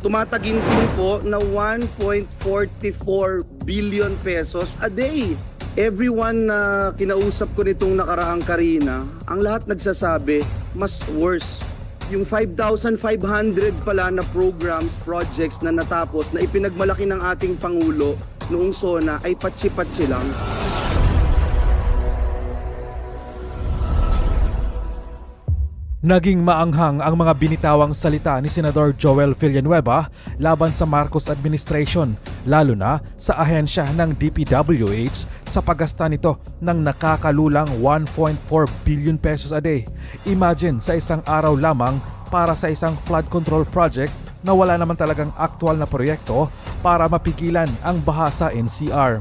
tumataginting po na 1.44 billion pesos a day. Everyone na kinausap ko nitong nakaraang Karina, ang lahat nagsasabi, mas worse. Yung 5,500 pala na programs, projects na natapos na ipinagmalaki ng ating Pangulo noong SONA ay patsi-patsi lang. Naging maanghang ang mga binitawang salita ni Senador Joel Villanueva laban sa Marcos administration, lalo na sa ahensya ng DPWH sa pagasta nito ng nakakalulang 1.4 billion pesos a day. Imagine sa isang araw lamang para sa isang flood control project na wala naman talagang aktual na proyekto para mapigilan ang baha sa NCR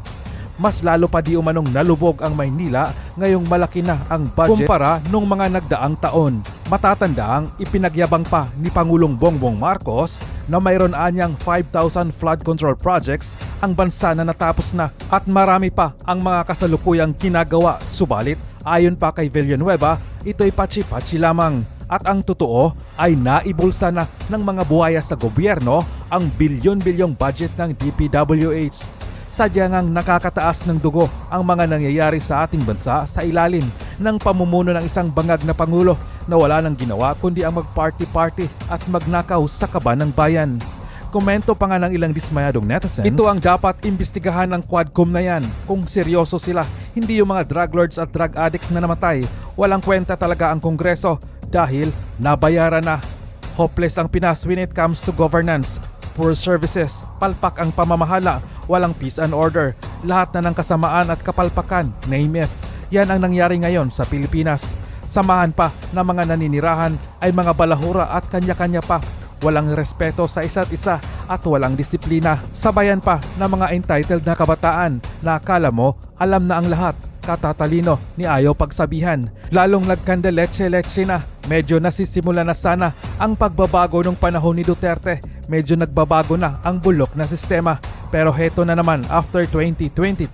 mas lalo pa di umanong nalubog ang Maynila ngayong malaki na ang budget kumpara nung mga nagdaang taon. Matatandaang ipinagyabang pa ni Pangulong Bongbong Marcos na mayroon anyang 5,000 flood control projects ang bansa na natapos na at marami pa ang mga kasalukuyang ginagawa. Subalit, ayon pa kay Villanueva, ito'y pachi-pachi lamang. At ang totoo ay naibulsa na ng mga buhaya sa gobyerno ang bilyon-bilyong budget ng DPWH sadya ngang nakakataas ng dugo ang mga nangyayari sa ating bansa sa ilalim ng pamumuno ng isang bangag na Pangulo na wala nang ginawa kundi ang magparty-party at magnakaw sa kaba ng bayan. Komento pa nga ng ilang dismayadong netizens, ito ang dapat imbestigahan ng Quadcom na yan kung seryoso sila, hindi yung mga drug lords at drug addicts na namatay. Walang kwenta talaga ang Kongreso dahil nabayaran na. Hopeless ang Pinas when it comes to governance poor services, palpak ang pamamahala, walang peace and order, lahat na ng kasamaan at kapalpakan, name it. Yan ang nangyari ngayon sa Pilipinas. Samahan pa na mga naninirahan ay mga balahura at kanya-kanya pa. Walang respeto sa isa't isa at walang disiplina. Sabayan pa na mga entitled na kabataan na akala mo alam na ang lahat katatalino ni ayaw pagsabihan. Lalong nagkandeleche-leche na, medyo nasisimula na sana ang pagbabago ng panahon ni Duterte. Medyo nagbabago na ang bulok na sistema. Pero heto na naman after 2022,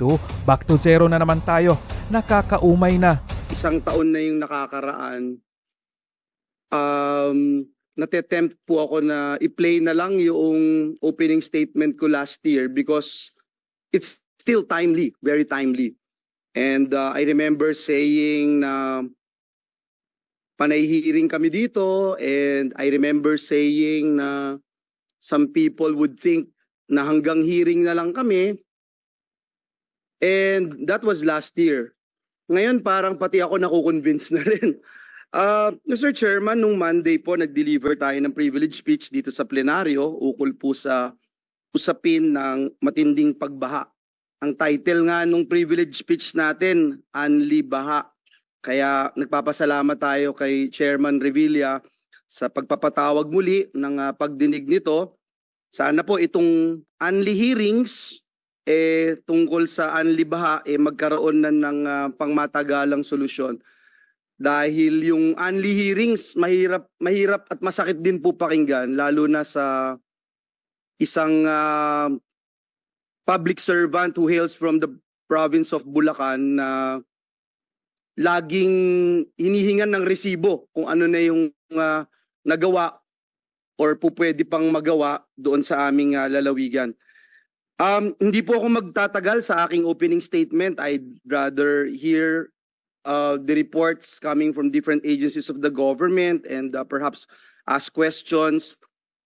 back to zero na naman tayo. Nakakaumay na. Isang taon na yung nakakaraan, um, natetempt po ako na i-play na lang yung opening statement ko last year because it's still timely, very timely. And uh, I remember saying na panay kami dito and I remember saying na some people would think na hanggang hearing na lang kami. And that was last year. Ngayon parang pati ako nakukonvince na rin. Uh, Sir Chairman, nung Monday po nag-deliver tayo ng privilege speech dito sa plenaryo ukol po sa usapin ng matinding pagbaha ang title nga nung privilege speech natin, Anli Baha. Kaya nagpapasalamat tayo kay Chairman Revilla sa pagpapatawag muli ng uh, pagdinig nito. Sana po itong Anli Hearings eh, tungkol sa Anli Baha eh, magkaroon na ng uh, pangmatagalang solusyon. Dahil yung Anli Hearings mahirap, mahirap at masakit din po pakinggan lalo na sa isang uh, public servant who hails from the province of Bulacan na laging hinihingan ng resibo kung ano na yung uh, nagawa or po pang magawa doon sa aming uh, lalawigan. Um, hindi po ako magtatagal sa aking opening statement. I'd rather hear uh, the reports coming from different agencies of the government and uh, perhaps ask questions.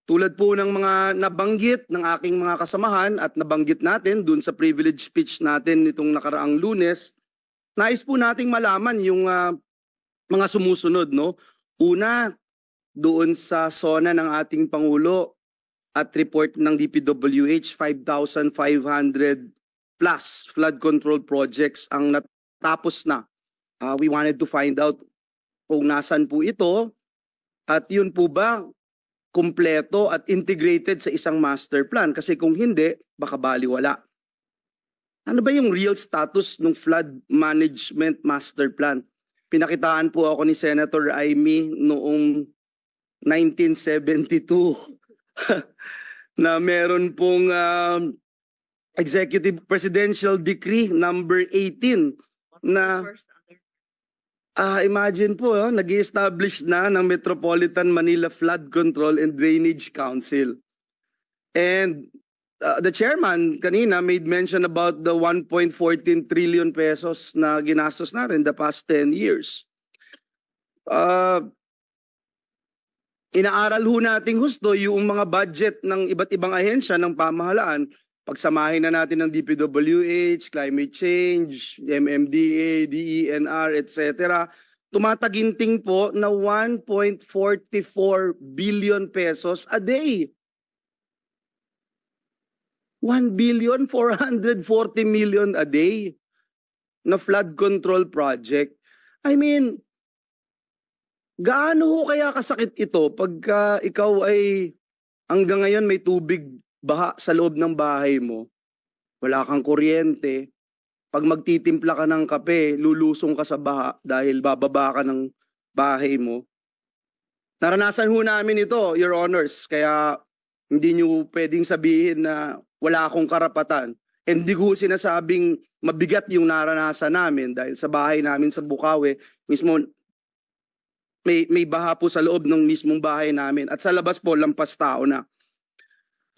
Tulad po ng mga nabanggit ng aking mga kasamahan at nabanggit natin dun sa privilege speech natin nitong nakaraang lunes, nais po nating malaman yung uh, mga sumusunod. No? Una, doon sa SONA ng ating Pangulo at report ng DPWH, 5,500 plus flood control projects ang natapos na. Uh, we wanted to find out kung nasan po ito at yun po ba kumpleto at integrated sa isang master plan kasi kung hindi, baka baliwala. Ano ba yung real status ng flood management master plan? Pinakitaan po ako ni Senator Aimee noong 1972 na meron pong uh, Executive Presidential Decree number 18 na Ah, imagine po, oh, nag establish na ng Metropolitan Manila Flood Control and Drainage Council. And uh, the chairman kanina made mention about the 1.14 trillion pesos na ginastos natin the past 10 years. Uh, inaaral ho nating husto yung mga budget ng iba't ibang ahensya ng pamahalaan pagsamahin na natin ng DPWH, climate change, MMDA, DENR, etc., tumataginting po na 1.44 billion pesos a day. 1 billion 440 million a day na flood control project. I mean, gaano kaya kasakit ito pagka ikaw ay hanggang ngayon may tubig baha sa loob ng bahay mo, wala kang kuryente, pag magtitimpla ka ng kape, lulusong ka sa baha dahil bababa ka ng bahay mo. Naranasan ho namin ito, Your Honors, kaya hindi nyo pwedeng sabihin na wala akong karapatan. Hindi ko sinasabing mabigat yung naranasan namin dahil sa bahay namin sa Bukawi, mismo may, may baha po sa loob ng mismong bahay namin at sa labas po lampas tao na.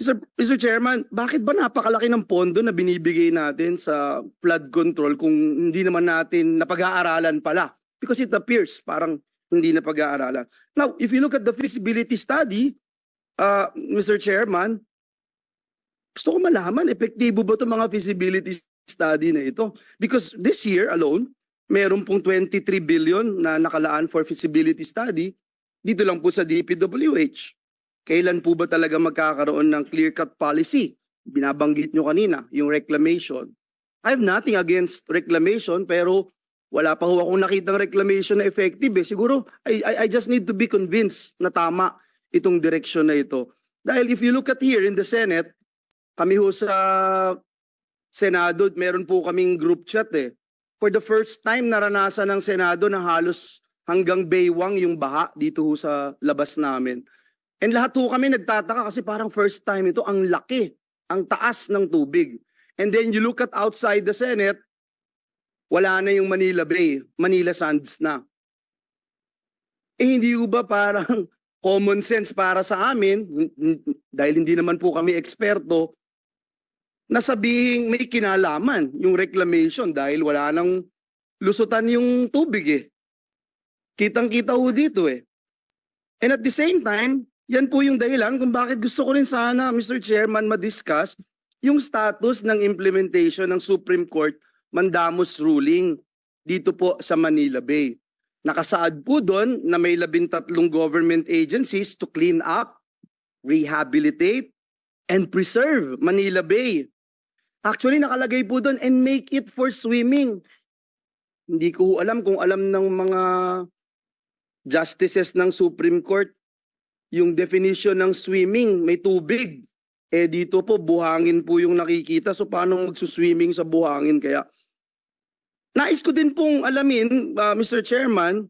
Mr. Mr. Chairman, bakit ba napakalaki ng pondo na binibigay natin sa flood control kung hindi naman natin napag-aaralan pala? Because it appears parang hindi na pag-aaralan. Now, if you look at the feasibility study, uh, Mr. Chairman, gusto ko malaman, epektibo ba itong mga feasibility study na ito? Because this year alone, meron pong 23 billion na nakalaan for feasibility study dito lang po sa DPWH kailan po ba talaga magkakaroon ng clear-cut policy? Binabanggit nyo kanina, yung reclamation. I have nothing against reclamation pero wala pa ho akong nakitang reclamation na effective eh. Siguro, I, I, I just need to be convinced na tama itong direction na ito. Dahil if you look at here in the Senate, kami ho sa Senado, meron po kaming group chat eh. For the first time, naranasan ng Senado na halos hanggang baywang yung baha dito ho sa labas namin. And lahat ho kami nagtataka kasi parang first time ito, ang laki, ang taas ng tubig. And then you look at outside the Senate, wala na yung Manila Bay, Manila Sands na. Eh hindi ko ba parang common sense para sa amin, dahil hindi naman po kami eksperto, na sabihing may kinalaman yung reclamation dahil wala nang lusutan yung tubig eh. Kitang-kita ho dito eh. And at the same time, yan po yung dahilan kung bakit gusto ko rin sana, Mr. Chairman, ma-discuss yung status ng implementation ng Supreme Court Mandamus ruling dito po sa Manila Bay. Nakasaad po doon na may labintatlong government agencies to clean up, rehabilitate, and preserve Manila Bay. Actually, nakalagay po doon and make it for swimming. Hindi ko alam kung alam ng mga justices ng Supreme Court yung definition ng swimming, may tubig. Eh dito po, buhangin po yung nakikita. So paano magsuswimming sa buhangin kaya? Nais ko din pong alamin, uh, ah, Mr. Chairman,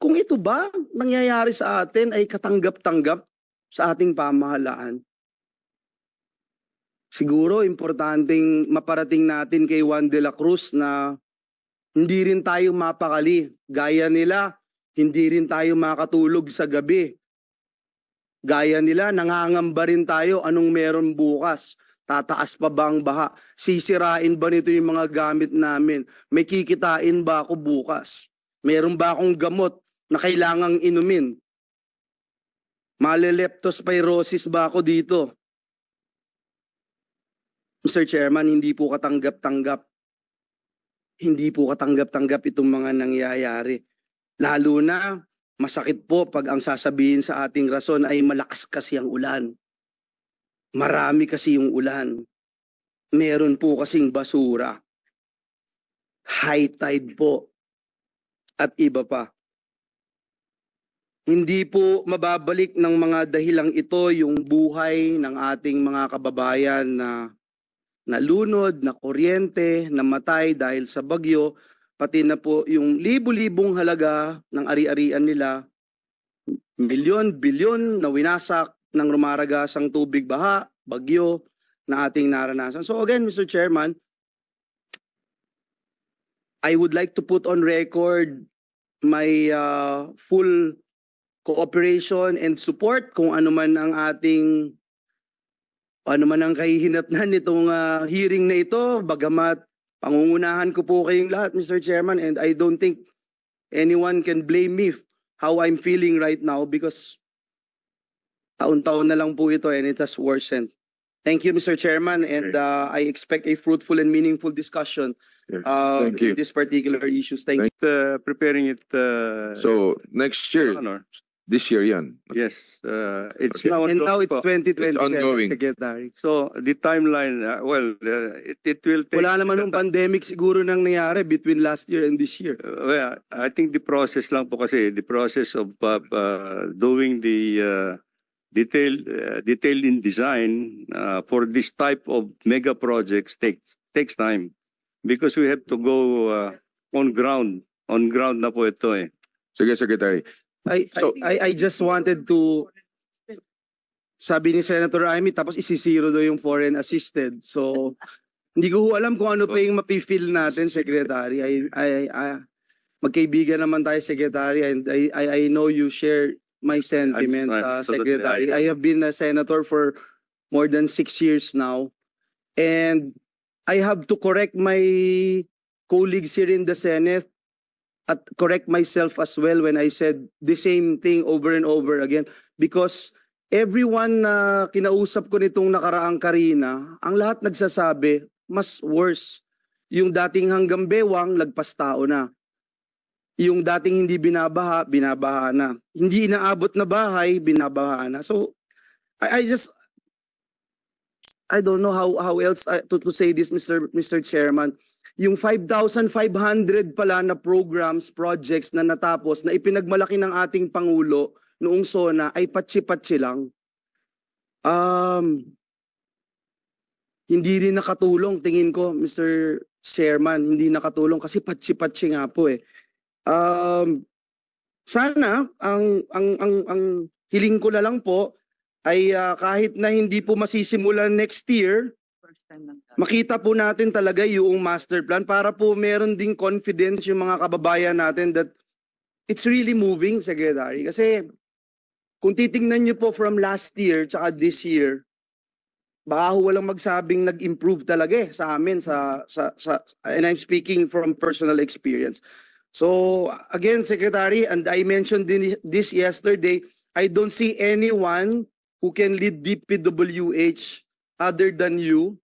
kung ito ba nangyayari sa atin ay katanggap-tanggap sa ating pamahalaan. Siguro importanteng maparating natin kay Juan de la Cruz na hindi rin tayo mapakali. Gaya nila, hindi rin tayo makatulog sa gabi. Gaya nila, nangangamba rin tayo anong meron bukas. Tataas pa ba ang baha? Sisirain ba nito yung mga gamit namin? May kikitain ba ako bukas? Meron ba akong gamot na kailangang inumin? Maleleptospirosis ba ako dito? Mr. Chairman, hindi po katanggap-tanggap. Hindi po katanggap-tanggap itong mga nangyayari. Lalo na masakit po pag ang sasabihin sa ating rason ay malakas kasi ang ulan. Marami kasi yung ulan. Meron po kasing basura. High tide po. At iba pa. Hindi po mababalik ng mga dahilang ito yung buhay ng ating mga kababayan na nalunod, na kuryente, namatay dahil sa bagyo pati na po yung libu-libong halaga ng ari-arian nila, milyon-bilyon na winasak ng rumaragasang tubig baha, bagyo na ating naranasan. So again, Mr. Chairman, I would like to put on record my uh, full cooperation and support kung ano man ang ating ano man ang kahihinatnan nitong uh, hearing na ito bagamat Pangungunahan ko po kayong lahat, Mr. Chairman, and I don't think anyone can blame me how I'm feeling right now because taon-taon na lang po ito and it has worsened. Thank you, Mr. Chairman, and uh, I expect a fruitful and meaningful discussion uh, Thank you. in these particular issues. Thank, Thank you. Uh, preparing it. Uh, so next year, This year yan. Yes, uh, it's Okay. now And now it's 2020 Secretary. so the timeline. Uh, well, uh, it, it will take. Wala naman yung pandemic siguro nang nangyari between last year and this year. Uh, well, I think the process lang po kasi the process of uh, uh, doing the uh, detailed uh, detailed in design uh, for this type of mega projects takes takes time because we have to go uh, on ground on ground na po ito eh. Sige, Secretary. I, so, I, I just wanted to, sabi ni Senator Amy, tapos isisiro daw yung foreign assisted. So, hindi ko alam kung ano pa yung mapifeel natin, Secretary. I, I, I, magkaibigan naman tayo, Secretary, and I, I, I know you share my sentiment, uh, Secretary. I have been a senator for more than six years now. And I have to correct my colleagues here in the Senate at correct myself as well when I said the same thing over and over again because everyone na kinausap ko nitong nakaraang Karina, ang lahat nagsasabi mas worse yung dating hanggang bewang lagpas tao na. Yung dating hindi binabaha, binabaha na. Hindi inaabot na bahay, binabaha na. So I, I just I don't know how how else I, uh, to, to say this Mr. Mr. Chairman yung 5,500 pala na programs, projects na natapos na ipinagmalaki ng ating Pangulo noong SONA ay patsi-patsi lang. Um, hindi rin nakatulong, tingin ko, Mr. Chairman, hindi nakatulong kasi patsi-patsi nga po eh. Um, sana ang ang ang ang hiling ko na lang po ay uh, kahit na hindi po masisimulan next year makita po natin talaga yung master plan para po meron ding confidence yung mga kababayan natin that it's really moving, Secretary. Kasi kung titingnan nyo po from last year tsaka this year, baka ho walang magsabing nag-improve talaga eh sa amin sa, sa, sa and I'm speaking from personal experience. So again, Secretary, and I mentioned this yesterday, I don't see anyone who can lead DPWH other than you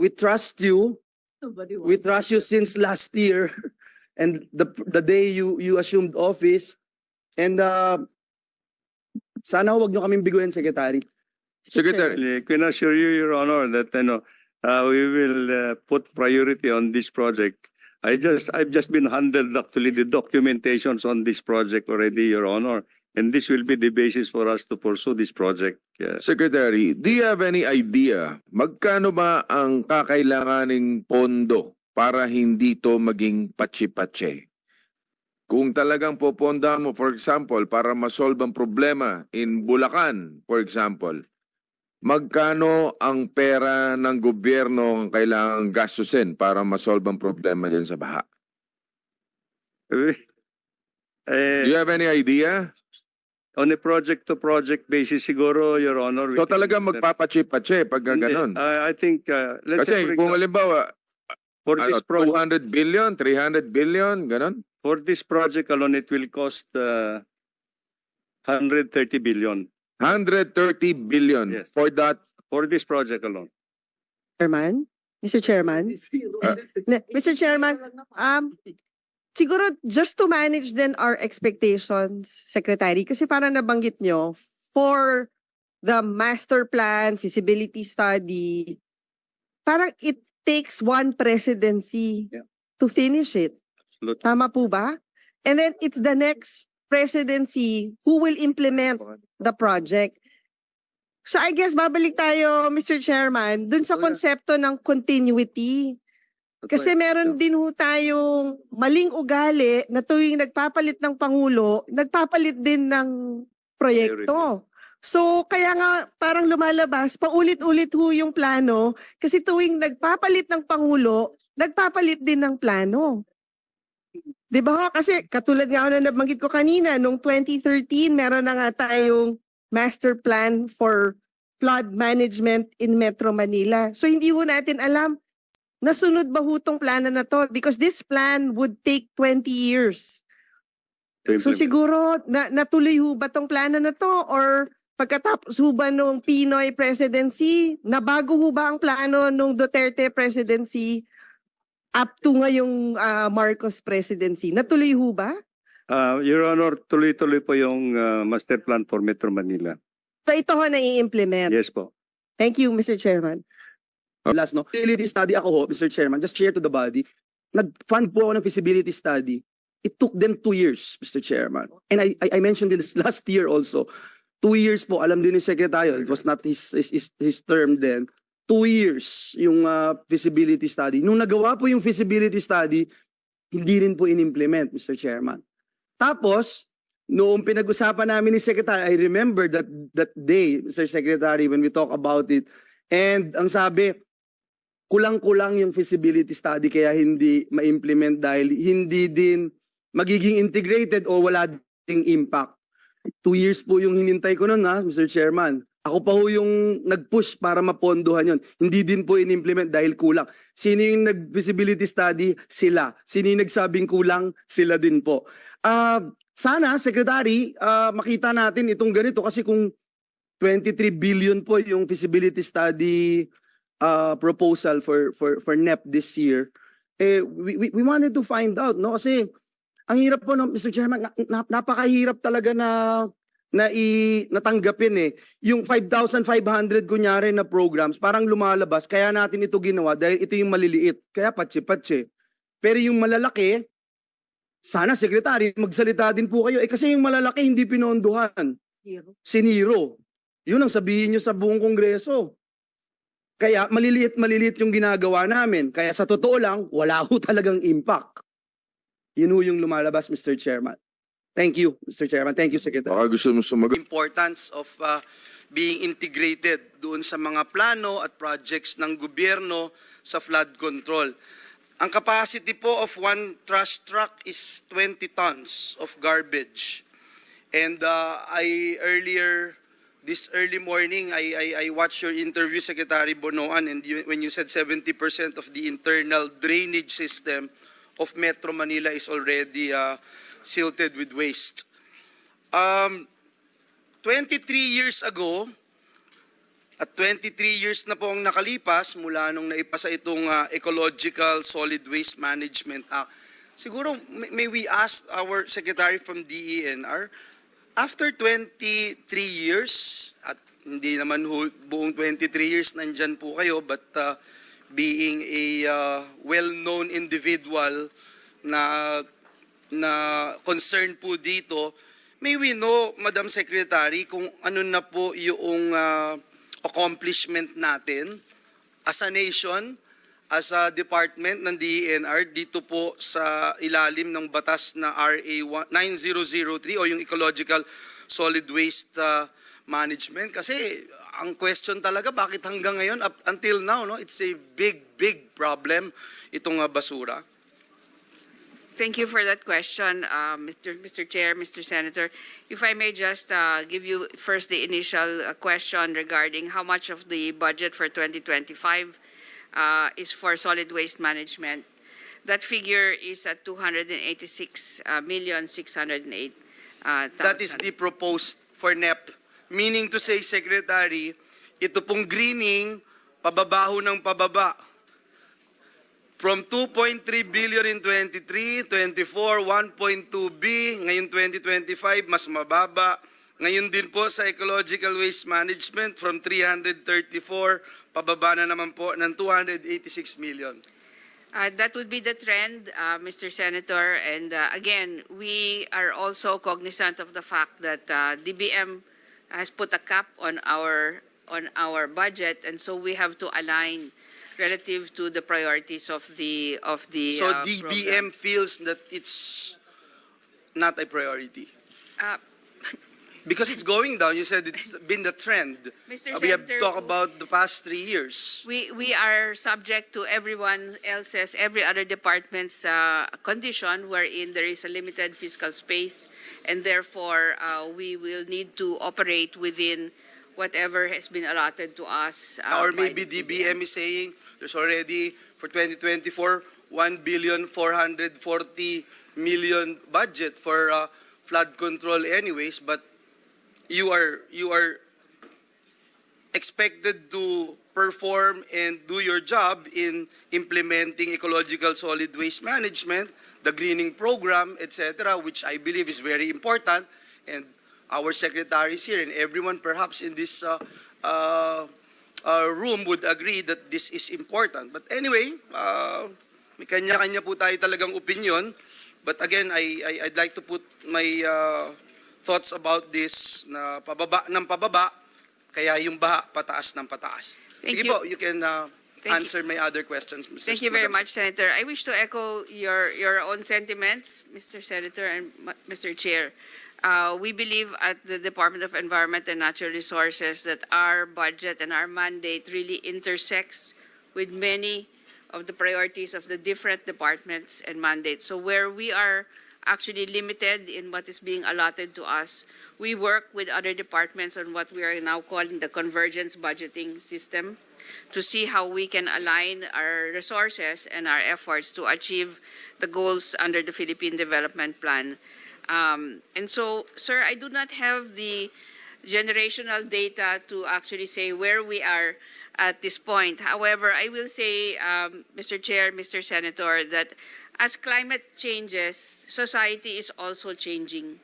we trust you. We trust you since last year and the the day you you assumed office. And uh, sana wag niyo kaming biguin, Secretary. Secretary, can assure you, Your Honor, that you know, uh, we will uh, put priority on this project. I just I've just been handled actually the documentations on this project already, Your Honor, and this will be the basis for us to pursue this project. Yeah. Secretary, do you have any idea magkano ba ang kakailanganing pondo para hindi to maging patsi-patsi? Kung talagang poponda mo, for example, para masolve ang problema in Bulacan, for example, magkano ang pera ng gobyerno ang kailangang gastusin para masolve ang problema dyan sa baha? Eh, Do you have any idea? On a project-to-project -project basis siguro, Your Honor. So talaga magpapachip-achip pag ganun? Uh, I think, uh, let's Kasi say kung halimbawa, for ano, this project, 200 billion, 300 billion, ganun? For this project alone, it will cost uh, 130 billion. 130 billion yes. for that? For this project alone. Chairman? Mr. Chairman? Uh, Mr. Chairman, um, siguro just to manage then our expectations, Secretary, kasi para nabanggit nyo, for the master plan, feasibility study, parang it takes one presidency yeah. to finish it. Absolutely. Tama po ba? And then it's the next presidency who will implement the project. So I guess babalik tayo, Mr. Chairman, dun sa oh, konsepto ng continuity. Kasi meron din ho tayong maling ugali na tuwing nagpapalit ng Pangulo, nagpapalit din ng proyekto. So kaya nga parang lumalabas, paulit-ulit ho yung plano kasi tuwing nagpapalit ng Pangulo, nagpapalit din ng plano. 'Di ba? Kasi katulad nga na nabanggit ko kanina, noong 2013 meron na nga tayong master plan for flood management in Metro Manila. So hindi ho natin alam Nasunod ba hutong plano na to? Because this plan would take 20 years. So siguro, na, natuloy ho ba tong plano na to? Or pagkatapos ho ba nung Pinoy presidency, nabago ho ba ang plano nung Duterte presidency up to ngayong uh, Marcos presidency? Natuloy ho ba? Uh, Your Honor, tuloy-tuloy po yung uh, master plan for Metro Manila. So ito ho na i-implement? Yes po. Thank you, Mr. Chairman. Last, no? Feasibility study ako ho, Mr. Chairman, just share to the body. Nag-fund po ako ng feasibility study. It took them two years, Mr. Chairman. And I, I, I mentioned this last year also. Two years po, alam din ni Secretary, it was not his, his, his term then. Two years yung uh, feasibility study. Nung nagawa po yung feasibility study, hindi rin po inimplement, Mr. Chairman. Tapos, noong pinag-usapan namin ni Secretary, I remember that that day, Mr. Secretary, when we talk about it, and ang sabi, kulang-kulang yung feasibility study kaya hindi ma-implement dahil hindi din magiging integrated o wala ding impact. Two years po yung hinintay ko noon Mr. Chairman. Ako pa ho yung nag-push para mapondohan yon. Hindi din po in-implement dahil kulang. Sino yung nag feasibility study? Sila. Sino yung nagsabing kulang? Sila din po. Uh, sana, Secretary, uh, makita natin itong ganito kasi kung 23 billion po yung feasibility study uh, proposal for for for NEP this year, eh we, we, we wanted to find out no kasi ang hirap po no Mr. Chairman na, na, napakahirap talaga na na i, natanggapin eh yung 5,500 kunyari na programs parang lumalabas kaya natin ito ginawa dahil ito yung maliliit kaya patsi-patsi. Pero yung malalaki sana secretary magsalita din po kayo eh kasi yung malalaki hindi pinondohan. Siniro. Yun ang sabihin niyo sa buong kongreso. Kaya maliliit-maliliit yung ginagawa namin. Kaya sa totoo lang, wala ho talagang impact. Yun ho yung lumalabas, Mr. Chairman. Thank you, Mr. Chairman. Thank you, Secretary. Baka gusto mo sumagot. Importance of uh, being integrated doon sa mga plano at projects ng gobyerno sa flood control. Ang capacity po of one trash truck is 20 tons of garbage. And uh, I earlier this early morning, I, I, I watched your interview, Secretary Bonoan, and you, when you said 70% of the internal drainage system of Metro Manila is already uh, silted with waste. Um, 23 years ago, at 23 years na po ang nakalipas mula nung naipasa itong uh, Ecological Solid Waste Management Act, siguro may, may we ask our Secretary from DENR, After 23 years, at hindi naman buong 23 years nandyan po kayo, but uh, being a uh, well-known individual na, na concerned po dito, may we know, Madam Secretary, kung ano na po yung uh, accomplishment natin as a nation, as a department ng DENR dito po sa ilalim ng batas na RA 9003 o yung Ecological Solid Waste uh, Management kasi ang question talaga bakit hanggang ngayon up until now no it's a big big problem itong uh, basura. Thank you for that question, uh, Mr. Mr. Chair, Mr. Senator. If I may just uh, give you first the initial uh, question regarding how much of the budget for 2025 uh, is for solid waste management. That figure is at 286 uh, million 608. Uh, That is the proposed for NEP. Meaning to say, Secretary, ito pong greening, pababaho ng pababa. From 2.3 billion in 23, 24, 1.2 B, ngayon 2025, mas mababa. Ngayon din po sa ecological waste management from 334 pababa na naman po ng 286 million. Uh, that would be the trend, uh, Mr. Senator. And uh, again, we are also cognizant of the fact that uh, DBM has put a cap on our on our budget, and so we have to align relative to the priorities of the of the. So uh, DBM program. feels that it's not a priority. Uh, Because it's going down. You said it's been the trend. Mr. Uh, we have talked about the past three years. We, we are subject to everyone else's, every other department's uh, condition wherein there is a limited fiscal space and therefore uh, we will need to operate within whatever has been allotted to us. Uh, or maybe DBM is saying there's already for 2024 one billion four hundred forty million budget for uh, flood control anyways, but you are you are expected to perform and do your job in implementing ecological solid waste management, the greening program, etc., which I believe is very important. And our secretaries here and everyone perhaps in this uh, uh, uh, room would agree that this is important. But anyway, uh, may kanya-kanya po tayo talagang opinion. But again, I, I, I'd like to put my uh, thoughts about this na pababa ng pababa, kaya yung baha pataas ng pataas. Thank Sige you. po, you can uh, Thank answer you. my other questions, Mr. Thank Mr. you very much, Senator. I wish to echo your, your own sentiments, Mr. Senator and Mr. Chair. Uh, we believe at the Department of Environment and Natural Resources that our budget and our mandate really intersects with many of the priorities of the different departments and mandates. So where we are actually limited in what is being allotted to us. We work with other departments on what we are now calling the convergence budgeting system to see how we can align our resources and our efforts to achieve the goals under the Philippine Development Plan. Um, and so, sir, I do not have the generational data to actually say where we are at this point. However, I will say, um, Mr. Chair, Mr. Senator, that as climate changes, society is also changing.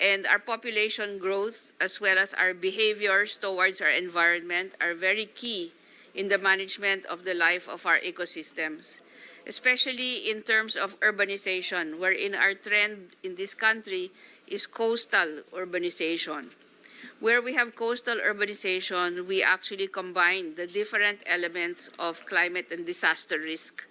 And our population growth, as well as our behaviors towards our environment, are very key in the management of the life of our ecosystems, especially in terms of urbanization, wherein our trend in this country is coastal urbanization. Where we have coastal urbanization, we actually combine the different elements of climate and disaster risk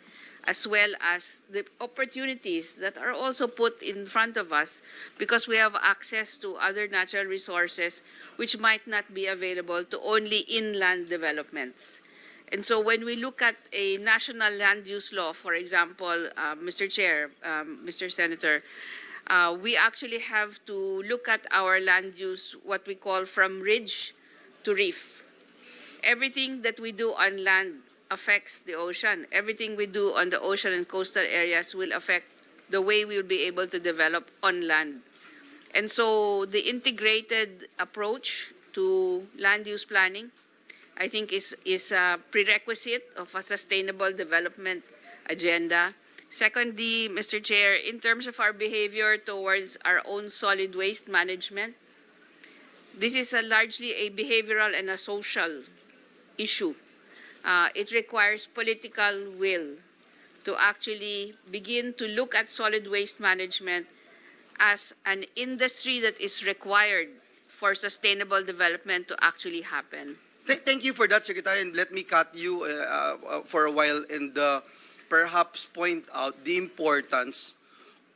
as well as the opportunities that are also put in front of us because we have access to other natural resources which might not be available to only inland developments. And so when we look at a national land use law, for example, uh, Mr. Chair, um, Mr. Senator, uh, we actually have to look at our land use, what we call from ridge to reef. Everything that we do on land affects the ocean. Everything we do on the ocean and coastal areas will affect the way we'll be able to develop on land. And so the integrated approach to land use planning, I think, is, is a prerequisite of a sustainable development agenda. Secondly, Mr. Chair, in terms of our behavior towards our own solid waste management, this is a largely a behavioral and a social issue. Uh, it requires political will to actually begin to look at solid waste management as an industry that is required for sustainable development to actually happen. Th thank you for that, Secretary, and let me cut you uh, uh, for a while in the perhaps point out the importance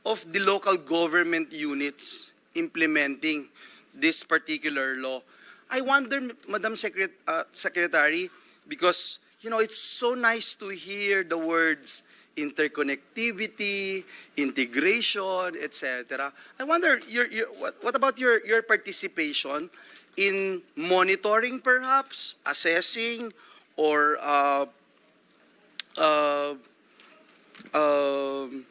of the local government units implementing this particular law. I wonder, Madam Secret uh, Secretary, because you know it's so nice to hear the words interconnectivity, integration, etc. I wonder, your, your, what, what about your, your participation in monitoring, perhaps assessing, or uh, uh, um,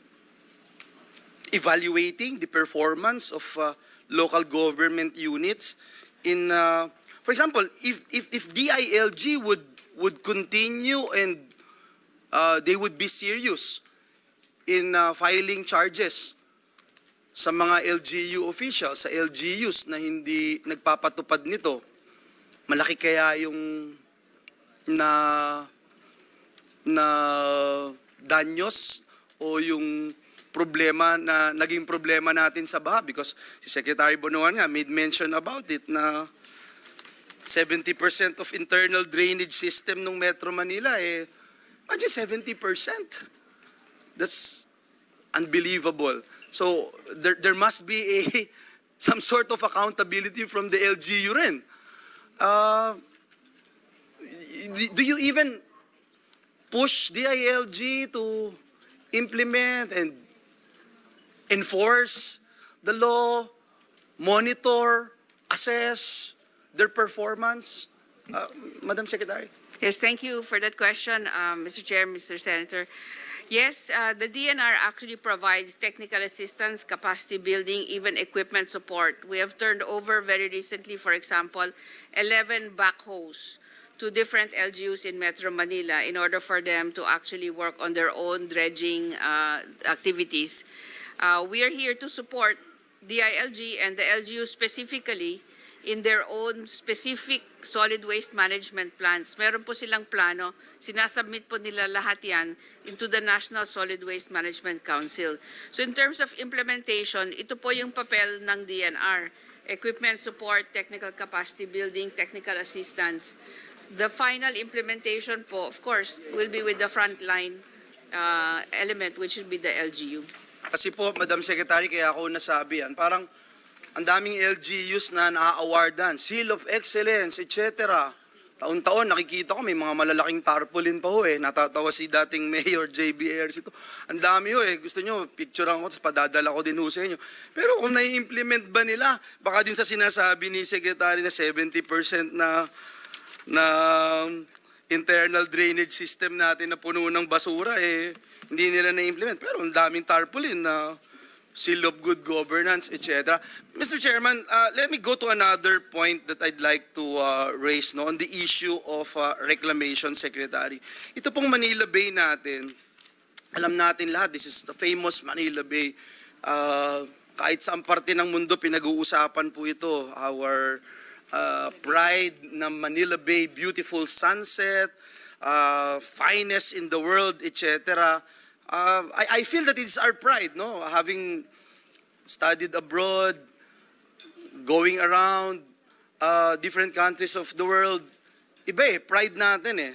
evaluating the performance of uh, local government units in uh, for example if if if DILG would would continue and uh, they would be serious in uh, filing charges sa mga LGU officials sa LGUs na hindi nagpapatupad nito malaki kaya yung na na danyos o yung problema na naging problema natin sa baha because si Secretary Bonoan nga made mention about it na 70% of internal drainage system ng Metro Manila eh imagine 70%. That's unbelievable. So there there must be a some sort of accountability from the LGU rin. Uh, do you even push DILG to implement and enforce the law, monitor, assess their performance? Uh, Madam Secretary? Yes, thank you for that question, um, Mr. Chair, Mr. Senator. Yes, uh, the DNR actually provides technical assistance, capacity building, even equipment support. We have turned over very recently, for example, 11 backhoes to different LGUs in Metro Manila in order for them to actually work on their own dredging uh, activities. Uh, we are here to support DILG and the LGU specifically in their own specific solid waste management plans. Meron po silang plano, sinasubmit po nila lahat yan into the National Solid Waste Management Council. So in terms of implementation, ito po yung papel ng DNR. Equipment support, technical capacity building, technical assistance. The final implementation po, of course, will be with the frontline uh, element, which will be the LGU. Kasi po, Madam Secretary, kaya ako nasabi yan, parang ang daming LGUs na na-awardan, Seal of Excellence, etc. Taon-taon nakikita ko may mga malalaking tarpaulin pa ho eh. Natatawa si dating Mayor JB Ayers ito. Ang dami ho eh. Gusto nyo, picturean ko, tapos padadala ko din ho sa inyo. Pero kung nai-implement ba nila, baka din sa sinasabi ni Secretary na 70% na na internal drainage system natin na puno ng basura, eh, hindi nila na-implement. Pero ang daming tarpaulin na seal of good governance, etc. Mr. Chairman, uh, let me go to another point that I'd like to uh, raise no, on the issue of uh, reclamation secretary. Ito pong Manila Bay natin, alam natin lahat, this is the famous Manila Bay. Uh, kahit saan parte ng mundo, pinag-uusapan po ito. Our uh, pride ng Manila Bay, beautiful sunset, uh, finest in the world, etc. Uh, I, I feel that it's our pride, no? Having studied abroad, going around uh, different countries of the world, iba eh, pride natin eh.